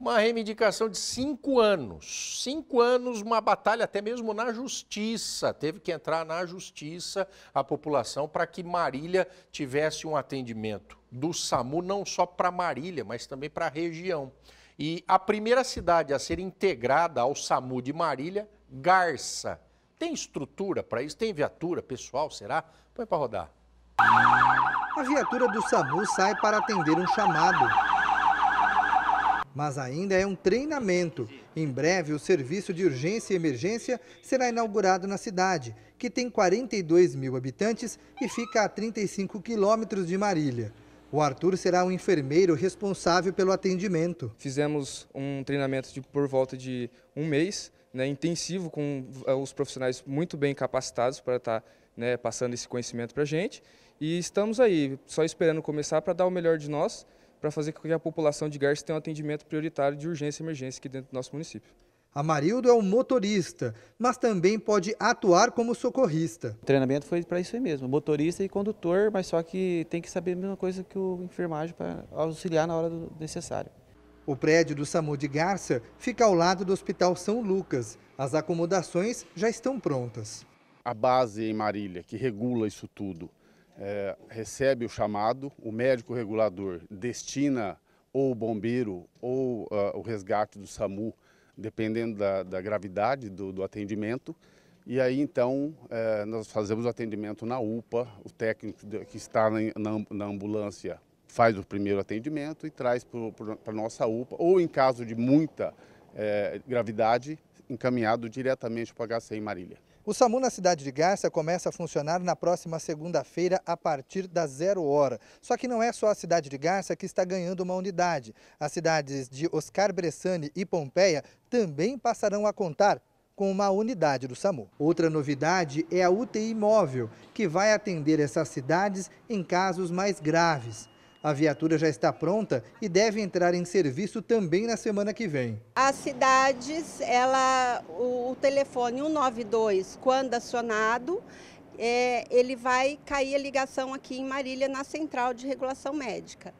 uma reivindicação de cinco anos. Cinco anos, uma batalha até mesmo na justiça. Teve que entrar na justiça a população para que Marília tivesse um atendimento do SAMU, não só para Marília, mas também para a região. E a primeira cidade a ser integrada ao SAMU de Marília, Garça. Tem estrutura para isso? Tem viatura pessoal? Será? Põe para rodar. A viatura do SAMU sai para atender um chamado mas ainda é um treinamento. Em breve, o serviço de urgência e emergência será inaugurado na cidade, que tem 42 mil habitantes e fica a 35 quilômetros de Marília. O Arthur será o enfermeiro responsável pelo atendimento. Fizemos um treinamento de por volta de um mês, né, intensivo, com os profissionais muito bem capacitados para estar tá, né, passando esse conhecimento para a gente. E estamos aí, só esperando começar para dar o melhor de nós para fazer com que a população de Garça tenha um atendimento prioritário de urgência e emergência aqui dentro do nosso município. Amarildo é um motorista, mas também pode atuar como socorrista. O treinamento foi para isso mesmo, motorista e condutor, mas só que tem que saber a mesma coisa que o enfermagem para auxiliar na hora do necessário. O prédio do SAMU de Garça fica ao lado do Hospital São Lucas. As acomodações já estão prontas. A base em Marília, que regula isso tudo, é, recebe o chamado, o médico regulador destina ou o bombeiro ou uh, o resgate do SAMU, dependendo da, da gravidade do, do, atendimento. E aí então é, nós fazemos o atendimento na UPA, o técnico que está na, na, na ambulância faz o primeiro atendimento e traz para a nossa UPA, ou em caso de muita é, gravidade, encaminhado diretamente para o HC em Marília. O SAMU na cidade de Garça começa a funcionar na próxima segunda-feira a partir da zero hora. Só que não é só a cidade de Garça que está ganhando uma unidade. As cidades de Oscar Bressani e Pompeia também passarão a contar com uma unidade do SAMU. Outra novidade é a UTI móvel, que vai atender essas cidades em casos mais graves. A viatura já está pronta e deve entrar em serviço também na semana que vem. As cidades, ela, o, o telefone 192, quando acionado, é, ele vai cair a ligação aqui em Marília, na central de regulação médica.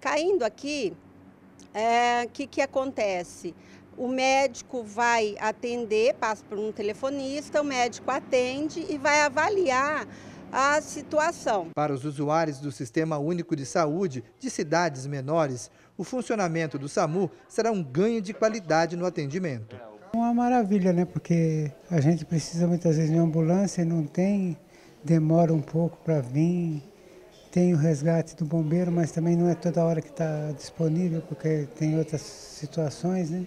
Caindo aqui, o é, que, que acontece? O médico vai atender, passa por um telefonista, o médico atende e vai avaliar a situação. Para os usuários do Sistema Único de Saúde de cidades menores, o funcionamento do SAMU será um ganho de qualidade no atendimento. É uma maravilha, né? Porque a gente precisa muitas vezes de uma ambulância e não tem, demora um pouco para vir. Tem o resgate do bombeiro, mas também não é toda hora que está disponível, porque tem outras situações, né?